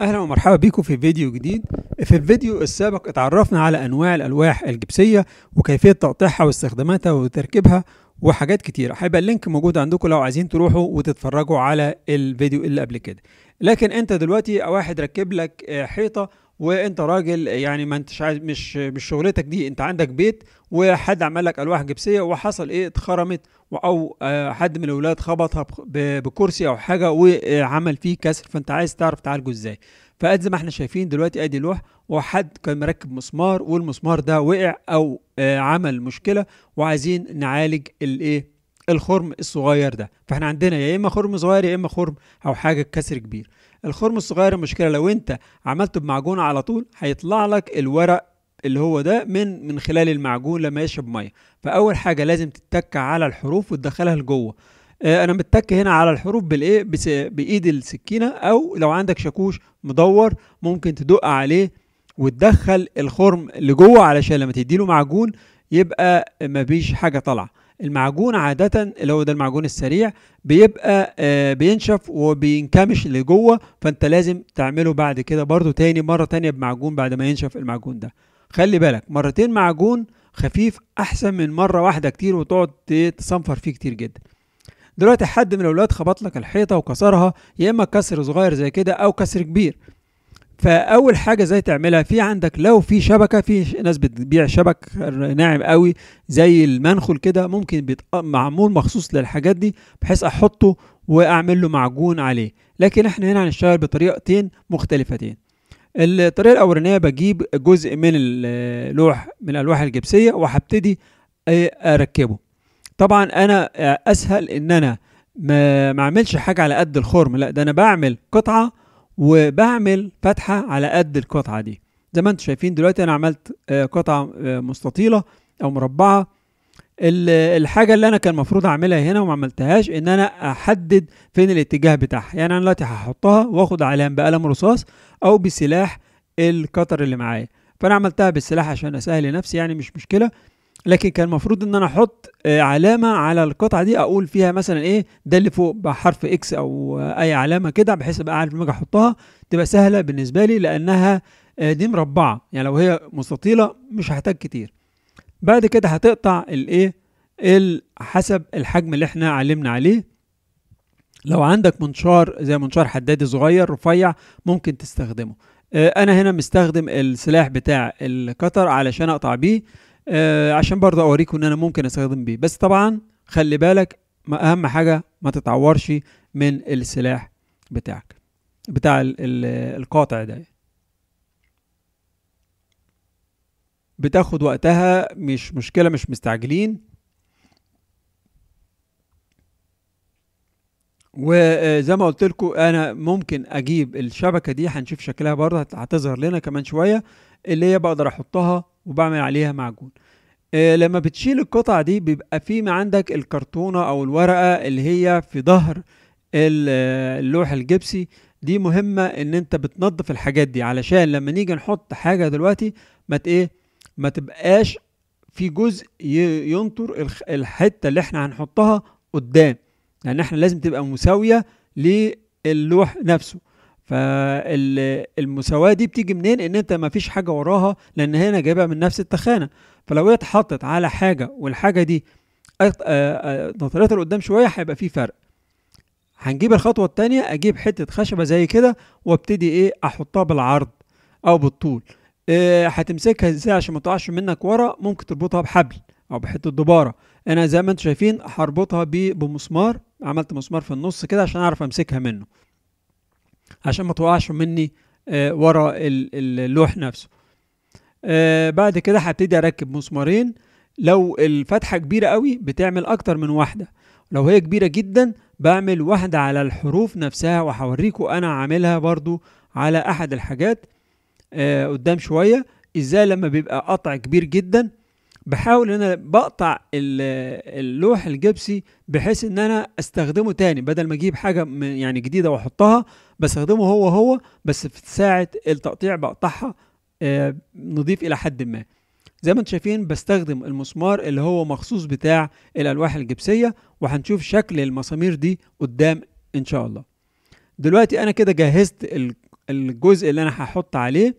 اهلا ومرحبا بيكم في فيديو جديد في الفيديو السابق اتعرفنا على انواع الالواح الجبسيه وكيفيه تقطيعها واستخداماتها وتركيبها وحاجات كتيره هيبقى اللينك موجود عندكم لو عايزين تروحوا وتتفرجوا على الفيديو اللي قبل كده لكن انت دلوقتي واحد ركب لك حيطه وانت راجل يعني ما انتش عايز مش مش شغلتك دي انت عندك بيت وحد عمل لك الواح جبسيه وحصل ايه اتخرمت او آه، حد من الاولاد خبطها بكرسي او حاجه وعمل فيه كسر فانت عايز تعرف تعالجه ازاي فقد زي ما احنا شايفين دلوقتي ادي لوح وحد كان مركب مسمار والمسمار ده وقع او آه، عمل مشكله وعايزين نعالج الايه الخرم الصغير ده فاحنا عندنا يا اما خرم صغير يا اما خرم او حاجه كسر كبير الخرم الصغير المشكله لو انت عملته بمعجون على طول هيطلع لك الورق اللي هو ده من من خلال المعجون لما يشرب ميه فاول حاجه لازم تتك على الحروف وتدخلها لجوه آه، انا متك هنا على الحروف بالايه بايد السكينه او لو عندك شاكوش مدور ممكن تدق عليه وتدخل الخرم لجوه علشان لما تديله معجون يبقى مفيش حاجه طالعه المعجون عادة اللي هو ده المعجون السريع بيبقى آه، بينشف وبينكمش لجوه فانت لازم تعمله بعد كده برضو تاني مرة تانية بمعجون بعد ما ينشف المعجون ده خلي بالك مرتين معجون خفيف احسن من مرة واحدة كتير وتقعد تصنفر فيه كتير جدا دلوقتي حد من الاولاد خبط لك الحيطه وكسرها يا اما كسر صغير زي كده او كسر كبير فاول حاجه ازاي تعملها في عندك لو في شبكه في ناس بتبيع شبك ناعم قوي زي المنخل كده ممكن معمول مخصوص للحاجات دي بحيث احطه واعمل له معجون عليه لكن احنا هنا هنشتغل بطريقتين مختلفتين الطريقه الاولانيه بجيب جزء من اللوح من الالواح الجبسيه وهبتدي آه، اركبه طبعا انا آه، اسهل ان انا ما اعملش حاجه على قد الخرم لا ده انا بعمل قطعه وبعمل فتحة على قد القطعة دي زي ما انتم شايفين دلوقتي انا عملت آه، قطعة آه، مستطيلة او مربعة الحاجة اللي انا كان المفروض اعملها هنا وما عملتهاش ان انا احدد فين الاتجاه بتاعها يعني انا دلوقتي هحطها واخد عليها بقلم رصاص او بسلاح القطر اللي معايا فانا عملتها بالسلاح عشان اسهل لنفسي يعني مش مشكلة لكن كان المفروض ان انا احط آه، علامه على القطعه دي اقول فيها مثلا ايه ده اللي فوق بحرف اكس او آه، اي علامه كده بحيث ابقى عارف لما اجي احطها تبقى سهله بالنسبه لي لانها آه، دي مربعه يعني لو هي مستطيله مش هحتاج كتير بعد كده هتقطع الايه حسب الحجم اللي احنا علمنا عليه لو عندك منشار زي منشار حدادي صغير رفيع ممكن تستخدمه انا هنا مستخدم السلاح بتاع القطر علشان اقطع بيه آه عشان برضه اوريكم ان انا ممكن استخدم بيه بس طبعا خلي بالك ما اهم حاجه ما تتعورش من السلاح بتاعك بتاع الـ الـ القاطع ده بتاخد وقتها مش مشكله مش مستعجلين وزي ما قلت لكم انا ممكن اجيب الشبكه دي هنشوف شكلها برضه هتظهر لنا كمان شويه اللي هي بقدر احطها وبعمل عليها معجون آه، لما بتشيل القطع دي بيبقى في عندك الكرتونة أو الورقة اللي هي في ظهر اللوح الجبسي دي مهمة إن أنت بتنظف الحاجات دي علشان لما نيجي نحط حاجة دلوقتي ما إيه ما تبقاش في جزء ينطر الحتة اللي احنا هنحطها قدام لأن يعني احنا لازم تبقى مساوية للوح نفسه فالمساواه دي بتيجي منين ان انت ما فيش حاجه وراها لان هنا جايبها من نفس التخانه فلو اتحطت على حاجه والحاجه دي آه، آه، نطرتها لقدام شويه هيبقى في فرق هنجيب الخطوه التانية اجيب حته خشبه زي كده وابتدي ايه احطها بالعرض او بالطول إيه هتمسكها ازاي عشان ما تقعش منك ورا ممكن تربطها بحبل او بحته دباره انا زي ما انتم شايفين هربطها بمسمار عملت مسمار في النص كده عشان اعرف امسكها منه عشان ما تقعش مني آه، ورا اللوح نفسه آه، بعد كده هبتدي اركب مسمارين لو الفتحة كبيرة قوي بتعمل اكتر من واحدة لو هي كبيرة جدا بعمل واحدة على الحروف نفسها وهوريكم انا عاملها برضو على احد الحاجات آه، قدام شوية ازاي لما بيبقى قطع كبير جدا بحاول ان انا بقطع اللوح الجبسي بحيث ان انا استخدمه تاني بدل ما اجيب حاجه يعني جديده واحطها بستخدمه هو هو بس في ساعه التقطيع بقطعها آه، نضيف الى حد ما زي ما انتم شايفين بستخدم المسمار اللي هو مخصوص بتاع الالواح الجبسيه وهنشوف شكل المسامير دي قدام ان شاء الله دلوقتي انا كده جهزت الجزء اللي انا هحط عليه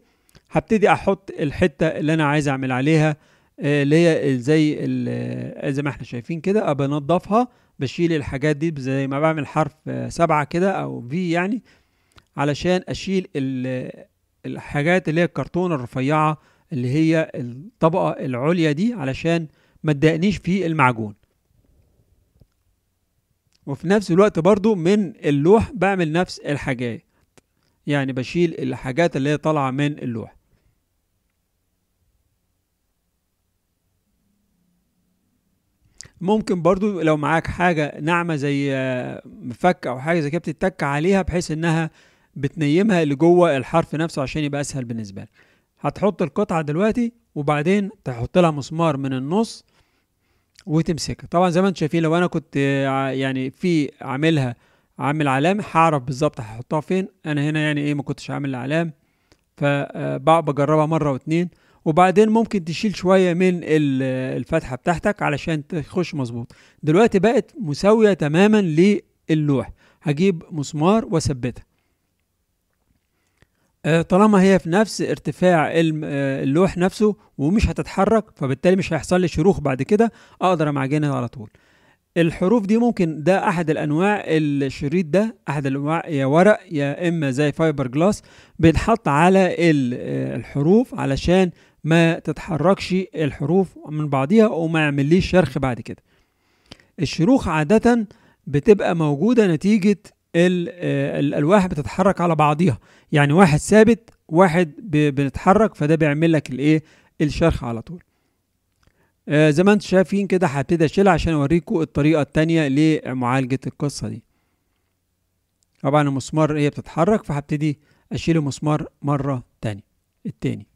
هبتدي احط الحته اللي انا عايز اعمل عليها آه، اللي هي زي آه، زي ما احنا شايفين كده بنضفها بشيل الحاجات دي زي ما بعمل حرف آه، سبعة كده او في يعني علشان اشيل الحاجات اللي هي الكرتونة الرفيعة اللي هي الطبقة العليا دي علشان ما تدقنيش في المعجون وفي نفس الوقت برضو من اللوح بعمل نفس الحاجات يعني بشيل الحاجات اللي هي طالعة من اللوح ممكن برضو لو معاك حاجه ناعمه زي آه، مفك او حاجه زي كده بتتك عليها بحيث انها بتنيمها لجوه الحرف نفسه عشان يبقى اسهل بالنسبه لك هتحط القطعه دلوقتي وبعدين تحط لها مسمار من النص وتمسكها طبعا زي ما انتم شايفين لو انا كنت آه، يعني في عاملها عامل علامه هعرف بالظبط هحطها فين انا هنا يعني ايه ما كنتش عامل فبقى آه، بجربها مره واتنين وبعدين ممكن تشيل شوية من الفتحة بتاعتك علشان تخش مظبوط دلوقتي بقت مساوية تماما للوح هجيب مسمار واثبتها آه، طالما هي في نفس ارتفاع آه، اللوح نفسه ومش هتتحرك فبالتالي مش هيحصل لي شروخ بعد كده اقدر امعجنها على طول الحروف دي ممكن ده احد الانواع الشريط ده احد الانواع يا ورق يا اما زي فايبر جلاس بيتحط على آه، الحروف علشان ما تتحركش الحروف من بعضيها او ما يعمليش شرخ بعد كده الشروخ عادة بتبقى موجودة نتيجة آه، الألواح بتتحرك على بعضيها يعني واحد ثابت واحد بيتحرك فده بيعمل لك الايه الشرخ على طول آه زي ما انتم شايفين كده هبتدي اشيلها عشان اوريكم الطريقة التانية لمعالجة القصة دي طبعا المسمار هي إيه؟ بتتحرك فهبتدي اشيل المسمار مرة تانية التاني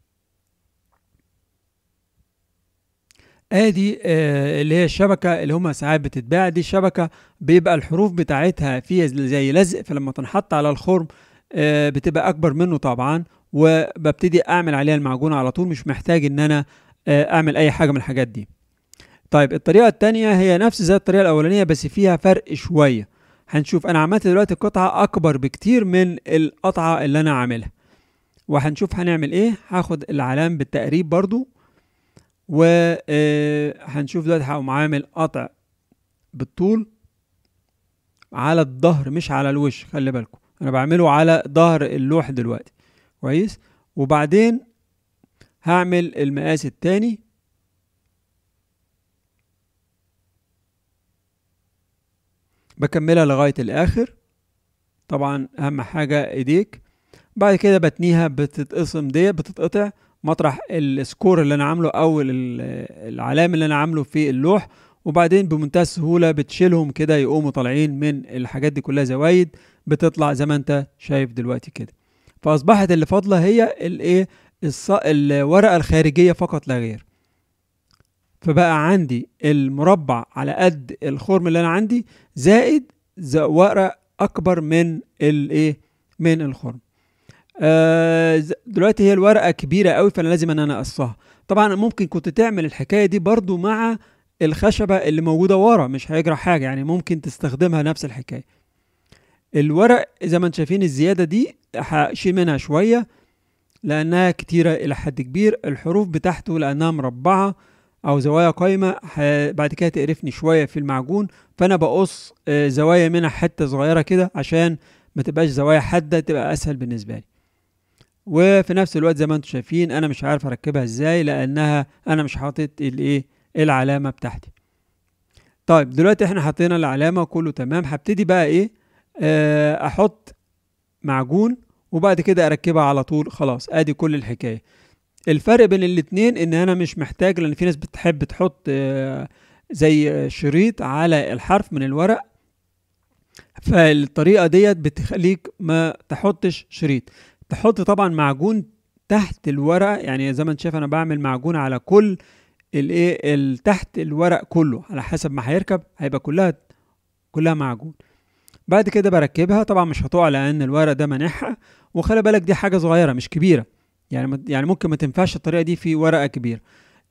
ادي آه اللي هي الشبكه اللي هم ساعات بتتباع دي الشبكه بيبقى الحروف بتاعتها فيها زي لزق فلما تنحط على الخرم آه بتبقى اكبر منه طبعا وببتدي اعمل عليها المعجون على طول مش محتاج ان انا آه اعمل اي حاجه من الحاجات دي طيب الطريقه الثانيه هي نفس زي الطريقه الاولانيه بس فيها فرق شويه هنشوف انا عملت دلوقتي قطعه اكبر بكتير من القطعه اللي انا عاملها وهنشوف هنعمل ايه هاخد العلام بالتقريب برضو و آه، هنشوف دلوقتي هقوم عامل قطع بالطول على الظهر مش على الوش خلي بالكم انا بعمله على ظهر اللوح دلوقتي كويس وبعدين هعمل المقاس التاني بكملها لغاية الآخر طبعا أهم حاجة إيديك بعد كده بتنيها بتتقسم دي بتتقطع مطرح السكور اللي انا عامله او العلام اللي انا عامله في اللوح وبعدين بمنتهى السهوله بتشيلهم كده يقوموا طالعين من الحاجات دي كلها زوايد بتطلع زي ما انت شايف دلوقتي كده فاصبحت اللي فاضله هي الايه الورقه الخارجيه فقط لا غير فبقى عندي المربع على قد الخرم اللي انا عندي زائد ورقه اكبر من الايه من الخرم آه، دلوقتي هي الورقه كبيره قوي فانا لازم ان انا اقصها طبعا ممكن كنت تعمل الحكايه دي برضو مع الخشبه اللي موجوده ورا مش هيجرى حاجه يعني ممكن تستخدمها نفس الحكايه الورق زي ما انتم شايفين الزياده دي هشيل منها شويه لانها كتيره الى حد كبير الحروف بتاعته لانها مربعه او زوايا قايمه بعد كده تقرفني شويه في المعجون فانا بقص آه، زوايا منها حته صغيره كده عشان ما تبقاش زوايا حاده تبقى اسهل بالنسبه لي وفي نفس الوقت زي ما انتم شايفين انا مش عارف اركبها ازاي لانها انا مش حاطط الايه العلامه بتاعتي طيب دلوقتي احنا حطينا العلامه وكله تمام هبتدي بقى ايه اه احط معجون وبعد كده اركبها على طول خلاص ادي كل الحكايه الفرق بين الاتنين ان انا مش محتاج لان في ناس بتحب تحط اه زي شريط على الحرف من الورق فالطريقه ديت بتخليك ما تحطش شريط تحط طبعا معجون تحت الورق يعني زي ما انت شايف انا بعمل معجون على كل الايه تحت الورق كله على حسب ما هيركب هيبقى كلها كلها معجون بعد كده بركبها طبعا مش هتقع لان الورق ده مانحها وخلي بالك دي حاجه صغيره مش كبيره يعني يعني ممكن ما تنفعش الطريقه دي في ورقه كبيره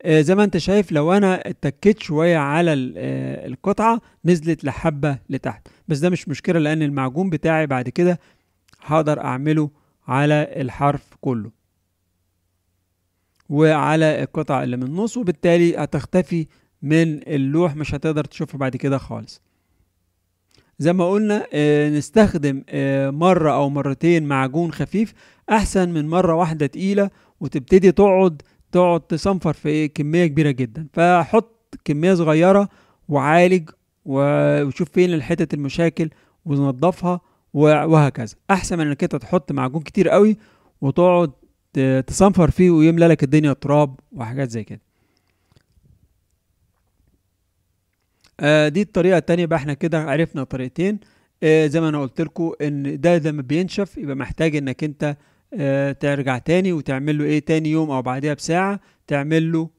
آه، زي ما انت شايف لو انا اتكيت شويه على آه، القطعه نزلت لحبه لتحت بس ده مش مشكله لان المعجون بتاعي بعد كده هقدر اعمله على الحرف كله وعلى القطع اللي من النص وبالتالي هتختفي من اللوح مش هتقدر تشوفها بعد كده خالص زي ما قلنا آه، نستخدم آه، مرة أو مرتين معجون خفيف أحسن من مرة واحدة تقيلة وتبتدي تقعد تقعد تصنفر في إيه، كمية كبيرة جدا فحط كمية صغيرة وعالج وشوف فين الحتت المشاكل ونظفها وهكذا احسن من انك انت تحط معجون كتير قوي وتقعد تصنفر فيه ويملى لك الدنيا تراب وحاجات زي كده آه، دي الطريقه التانية بقى احنا كده عرفنا طريقتين آه، زي ما انا قلت لكم ان ده لما بينشف يبقى محتاج انك انت آه، ترجع تاني وتعمل له ايه تاني يوم او بعدها بساعه تعمل له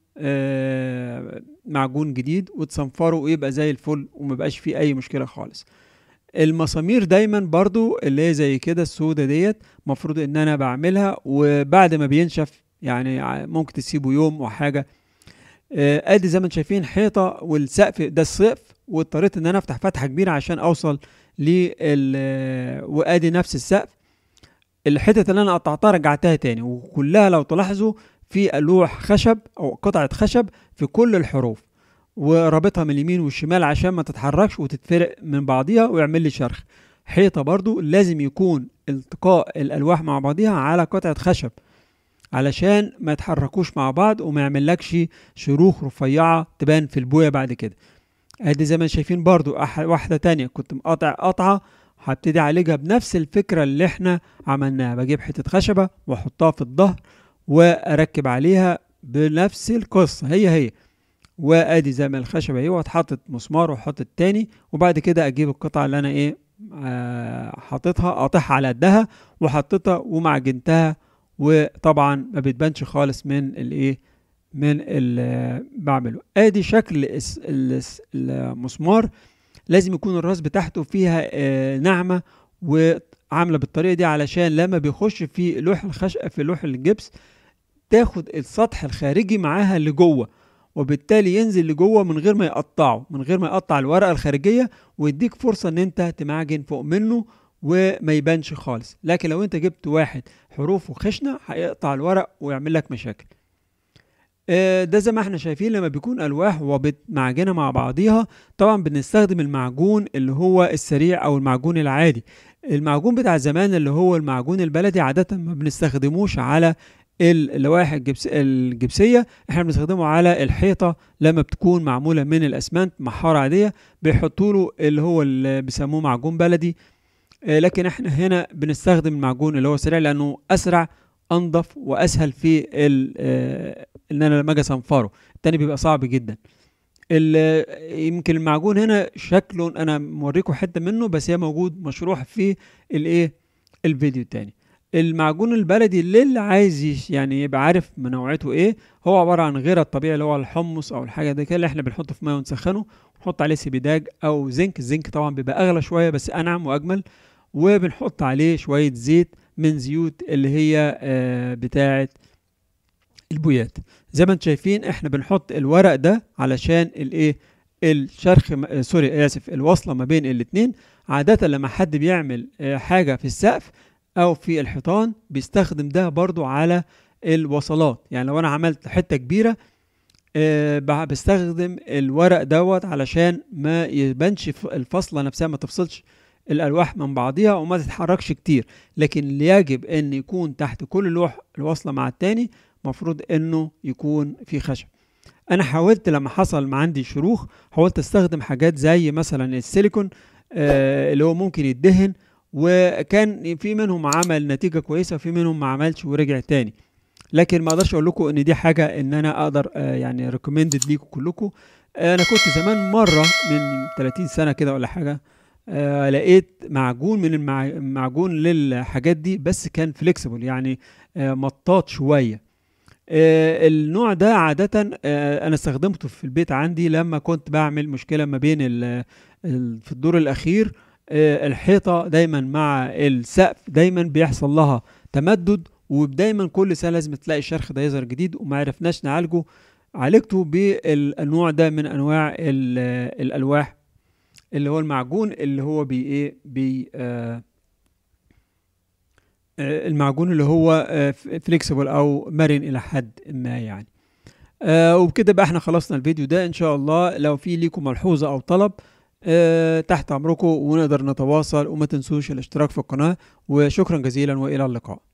معجون جديد وتصنفره ويبقى زي الفل ومبقاش فيه اي مشكله خالص المسامير دايما برضو اللي هي زي كده السودة ديت مفروض ان انا بعملها وبعد ما بينشف يعني ممكن تسيبه يوم وحاجة آه، ادي زي ما انتم شايفين حيطة والسقف ده السقف واضطريت ان انا افتح فتحة كبيرة عشان اوصل لل وادي نفس السقف الحتت اللي انا قطعتها رجعتها تاني وكلها لو تلاحظوا في لوح خشب او قطعة خشب في كل الحروف ورابطها من اليمين والشمال عشان ما تتحركش وتتفرق من بعضيها ويعمل لي شرخ حيطه برضو لازم يكون التقاء الالواح مع بعضيها على قطعه خشب علشان ما يتحركوش مع بعض وما يعملكش شروخ رفيعه تبان في البويه بعد كده ادي زي ما شايفين برضو واحده تانية كنت مقاطع قطعه هبتدي اعالجها بنفس الفكره اللي احنا عملناها بجيب حته خشبه واحطها في الظهر واركب عليها بنفس القصه هي هي وادي زي ما الخشب اهي واتحطت مسمار واحط تاني وبعد كده اجيب القطعه اللي انا ايه آه، حاططها قاطعها على قدها وحطيتها ومعجنتها وطبعا ما بتبانش خالص من الايه من اللي بعمله ادي شكل المسمار لازم يكون الراس بتاعته فيها آه، ناعمه وعامله بالطريقه دي علشان لما بيخش في لوح الخشب في لوح الجبس تاخد السطح الخارجي معاها اللي جوه وبالتالي ينزل لجوه من غير ما يقطعه من غير ما يقطع الورقه الخارجيه ويديك فرصه ان انت تمعجن فوق منه وما يبانش خالص لكن لو انت جبت واحد حروفه خشنه هيقطع الورق ويعمل لك مشاكل آه، ده زي ما احنا شايفين لما بيكون الواح ومعجنه مع بعضيها طبعا بنستخدم المعجون اللي هو السريع او المعجون العادي المعجون بتاع زمان اللي هو المعجون البلدي عادة ما بنستخدموش على اللوائح الجبس الجبسيه احنا بنستخدمه على الحيطه لما بتكون معموله من الاسمنت محاره عاديه بيحطوا له اللي هو اللي بيسموه معجون بلدي آه، لكن احنا هنا بنستخدم المعجون اللي هو سريع لانه اسرع انضف واسهل في آه، ان انا لما اجي اصنفره التاني بيبقى صعب جدا يمكن المعجون هنا شكله انا موريكم حته منه بس هي موجود مشروح في الايه الفيديو التاني المعجون البلدي اللي, عايز يعني يبقى عارف نوعيته ايه هو عباره عن غير الطبيعي اللي هو الحمص او الحاجه دي كده اللي احنا بنحطه في ميه ونسخنه ونحط عليه سبيداج او زنك الزنك طبعا بيبقى اغلى شويه بس انعم واجمل وبنحط عليه شويه زيت من زيوت اللي هي آه بتاعه البويات زي ما انتم شايفين احنا بنحط الورق ده علشان الايه الشرخ آه، سوري اسف الوصله ما بين الاتنين عاده لما حد بيعمل آه، حاجه في السقف او في الحيطان بيستخدم ده برضو على الوصلات يعني لو انا عملت حته كبيره أه بستخدم الورق دوت علشان ما يبانش الفصله نفسها ما تفصلش الالواح من بعضها وما تتحركش كتير لكن اللي يجب ان يكون تحت كل لوح الوصله مع التاني مفروض انه يكون في خشب انا حاولت لما حصل ما عندي شروخ حاولت استخدم حاجات زي مثلا السيليكون آه اللي هو ممكن يدهن وكان في منهم عمل نتيجه كويسه وفي منهم ما عملش ورجع تاني لكن ما اقدرش اقول لكم ان دي حاجه ان انا اقدر آه، يعني ريكومندد ليكم كلكم انا كنت زمان مره من 30 سنه كده ولا حاجه آه لقيت معجون من المعجون للحاجات دي بس كان فليكسبل يعني آه مطاط شويه آه النوع ده عادة آه أنا استخدمته في البيت عندي لما كنت بعمل مشكلة ما بين ال في الدور الأخير آه، الحيطه دايما مع السقف دايما بيحصل لها تمدد ودايما كل سنه لازم تلاقي الشرخ ده يظهر جديد وما عرفناش نعالجه عالجته بالنوع ده من انواع الالواح اللي هو المعجون اللي هو بي ايه بي آه, آه، المعجون اللي هو فليكسبل آه، او مرن الى حد ما يعني آه وبكده بقى احنا خلصنا الفيديو ده ان شاء الله لو في ليكم ملحوظه او طلب آه، تحت امركم ونقدر نتواصل وما تنسوش الاشتراك في القناه وشكرا جزيلا والى اللقاء